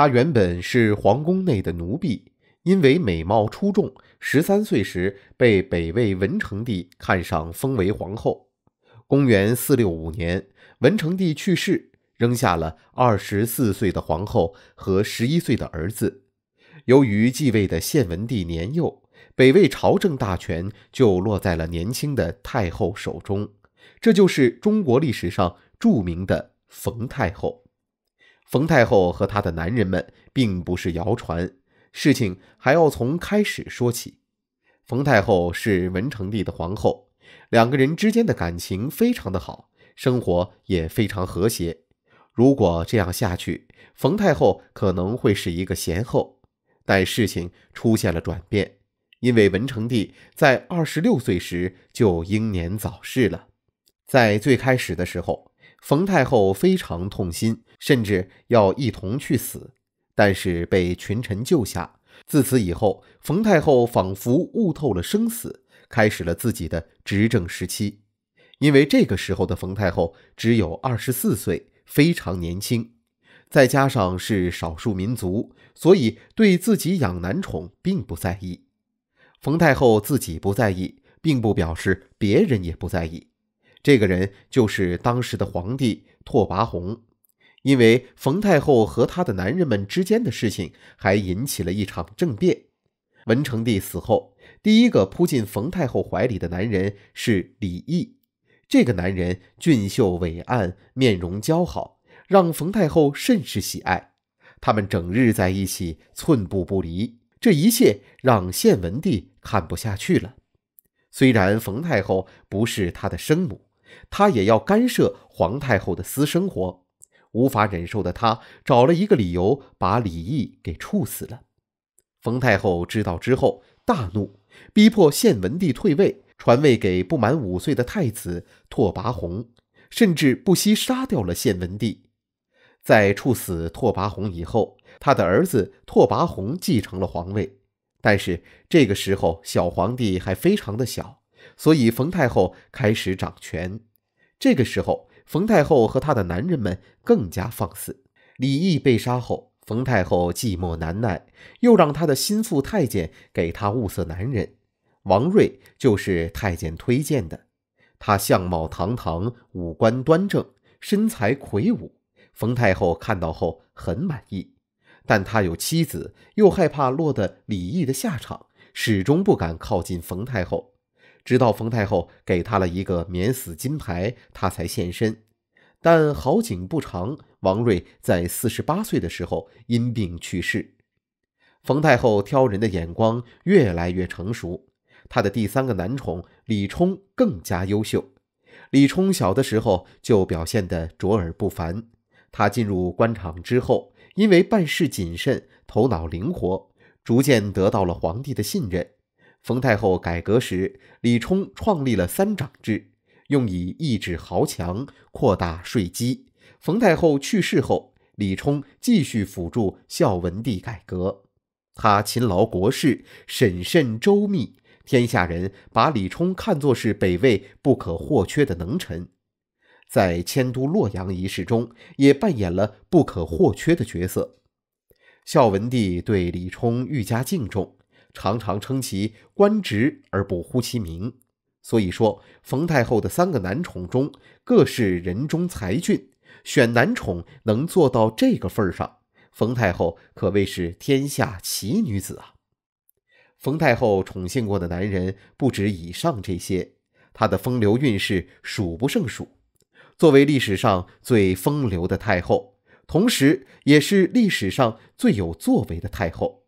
她原本是皇宫内的奴婢，因为美貌出众，十三岁时被北魏文成帝看上，封为皇后。公元四六五年，文成帝去世，扔下了二十四岁的皇后和十一岁的儿子。由于继位的献文帝年幼，北魏朝政大权就落在了年轻的太后手中。这就是中国历史上著名的冯太后。冯太后和她的男人们并不是谣传，事情还要从开始说起。冯太后是文成帝的皇后，两个人之间的感情非常的好，生活也非常和谐。如果这样下去，冯太后可能会是一个贤后。但事情出现了转变，因为文成帝在二十六岁时就英年早逝了。在最开始的时候。冯太后非常痛心，甚至要一同去死，但是被群臣救下。自此以后，冯太后仿佛悟透了生死，开始了自己的执政时期。因为这个时候的冯太后只有二十四岁，非常年轻，再加上是少数民族，所以对自己养男宠并不在意。冯太后自己不在意，并不表示别人也不在意。这个人就是当时的皇帝拓跋宏，因为冯太后和他的男人们之间的事情，还引起了一场政变。文成帝死后，第一个扑进冯太后怀里的男人是李毅。这个男人俊秀伟岸，面容姣好，让冯太后甚是喜爱。他们整日在一起，寸步不离。这一切让献文帝看不下去了。虽然冯太后不是他的生母。他也要干涉皇太后的私生活，无法忍受的他找了一个理由，把李毅给处死了。冯太后知道之后大怒，逼迫献文帝退位，传位给不满五岁的太子拓跋宏，甚至不惜杀掉了献文帝。在处死拓跋宏以后，他的儿子拓跋宏继承了皇位，但是这个时候小皇帝还非常的小。所以冯太后开始掌权。这个时候，冯太后和她的男人们更加放肆。李义被杀后，冯太后寂寞难耐，又让他的心腹太监给她物色男人。王瑞就是太监推荐的，他相貌堂堂，五官端正，身材魁梧。冯太后看到后很满意，但他有妻子，又害怕落得李义的下场，始终不敢靠近冯太后。直到冯太后给他了一个免死金牌，他才现身。但好景不长，王睿在四十八岁的时候因病去世。冯太后挑人的眼光越来越成熟，她的第三个男宠李冲更加优秀。李冲小的时候就表现得卓尔不凡，他进入官场之后，因为办事谨慎、头脑灵活，逐渐得到了皇帝的信任。冯太后改革时，李冲创立了三长制，用以抑制豪强、扩大税基。冯太后去世后，李冲继续辅助孝文帝改革，他勤劳国事，审慎周密，天下人把李冲看作是北魏不可或缺的能臣。在迁都洛阳一事中，也扮演了不可或缺的角色。孝文帝对李冲愈加敬重。常常称其官职而不呼其名，所以说冯太后的三个男宠中，各是人中才俊，选男宠能做到这个份上，冯太后可谓是天下奇女子啊。冯太后宠幸过的男人不止以上这些，她的风流韵事数不胜数。作为历史上最风流的太后，同时也是历史上最有作为的太后。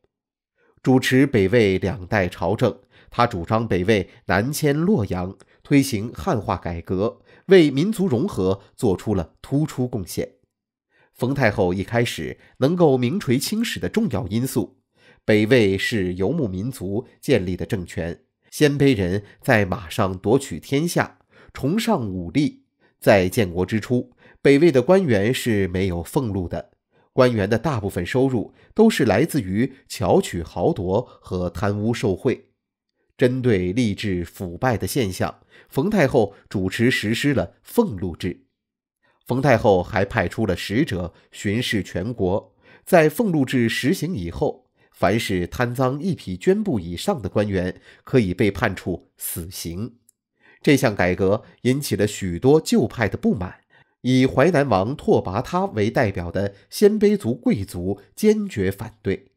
主持北魏两代朝政，他主张北魏南迁洛阳，推行汉化改革，为民族融合做出了突出贡献。冯太后一开始能够名垂青史的重要因素，北魏是游牧民族建立的政权，鲜卑人在马上夺取天下，崇尚武力。在建国之初，北魏的官员是没有俸禄的。官员的大部分收入都是来自于巧取豪夺和贪污受贿。针对吏治腐败的现象，冯太后主持实施了俸禄制。冯太后还派出了使者巡视全国。在俸禄制实行以后，凡是贪赃一匹绢布以上的官员，可以被判处死刑。这项改革引起了许多旧派的不满。以淮南王拓跋他为代表的鲜卑族贵族坚决反对。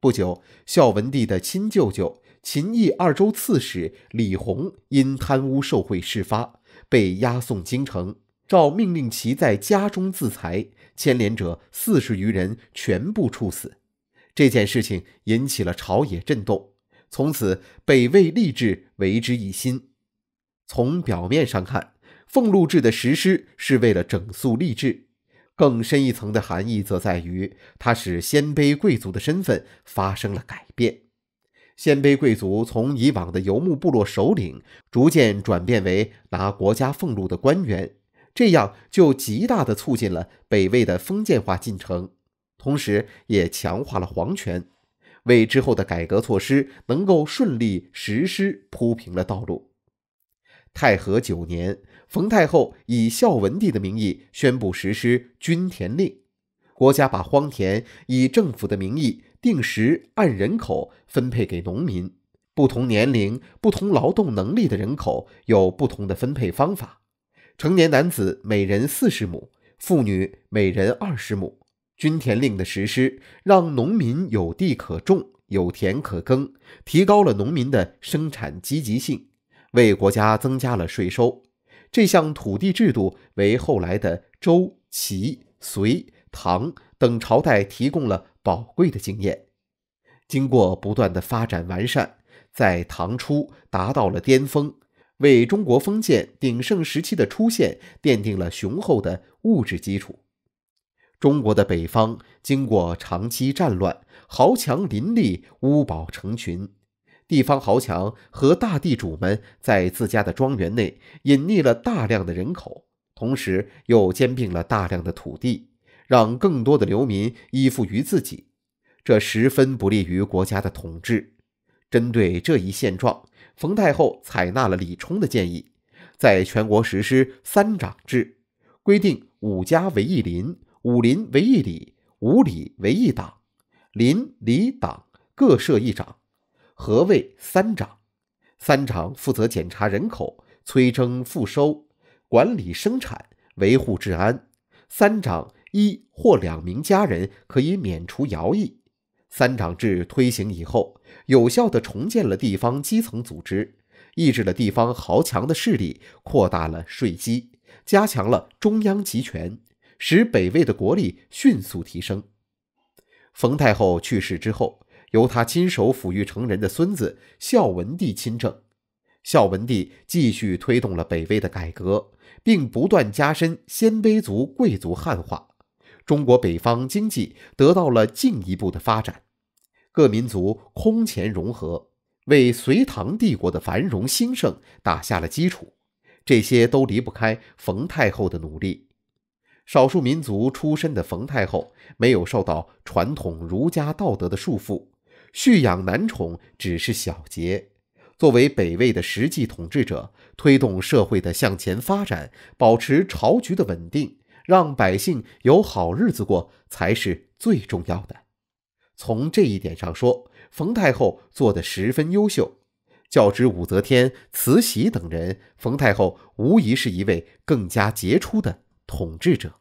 不久，孝文帝的亲舅舅、秦义二州刺史李弘因贪污受贿事发，被押送京城，诏命令其在家中自裁，牵连者四十余人全部处死。这件事情引起了朝野震动，从此北魏吏治为之一新。从表面上看。俸禄制的实施是为了整肃吏治，更深一层的含义则在于它使鲜卑贵族的身份发生了改变。鲜卑贵族从以往的游牧部落首领，逐渐转变为拿国家俸禄的官员，这样就极大地促进了北魏的封建化进程，同时也强化了皇权，为之后的改革措施能够顺利实施铺平了道路。太和九年。冯太后以孝文帝的名义宣布实施均田令，国家把荒田以政府的名义定时按人口分配给农民，不同年龄、不同劳动能力的人口有不同的分配方法。成年男子每人四十亩，妇女每人二十亩。均田令的实施让农民有地可种、有田可耕，提高了农民的生产积极性，为国家增加了税收。这项土地制度为后来的周、齐、隋、唐等朝代提供了宝贵的经验。经过不断的发展完善，在唐初达到了巅峰，为中国封建鼎盛时期的出现奠定了雄厚的物质基础。中国的北方经过长期战乱，豪强林立，屋堡成群。地方豪强和大地主们在自家的庄园内隐匿了大量的人口，同时又兼并了大量的土地，让更多的流民依附于自己，这十分不利于国家的统治。针对这一现状，冯太后采纳了李冲的建议，在全国实施三长制，规定五家为一邻，五邻为一里，五里为一党，邻、里、党各设一长。何谓三长？三长负责检查人口、催征赋收、管理生产、维护治安。三长一或两名家人可以免除徭役。三长制推行以后，有效的重建了地方基层组织，抑制了地方豪强的势力，扩大了税基，加强了中央集权，使北魏的国力迅速提升。冯太后去世之后。由他亲手抚育成人的孙子孝文帝亲政，孝文帝继续推动了北魏的改革，并不断加深鲜卑族贵族汉化，中国北方经济得到了进一步的发展，各民族空前融合，为隋唐帝国的繁荣兴盛打下了基础。这些都离不开冯太后的努力。少数民族出身的冯太后没有受到传统儒家道德的束缚。蓄养男宠只是小节，作为北魏的实际统治者，推动社会的向前发展，保持朝局的稳定，让百姓有好日子过，才是最重要的。从这一点上说，冯太后做得十分优秀。较之武则天、慈禧等人，冯太后无疑是一位更加杰出的统治者。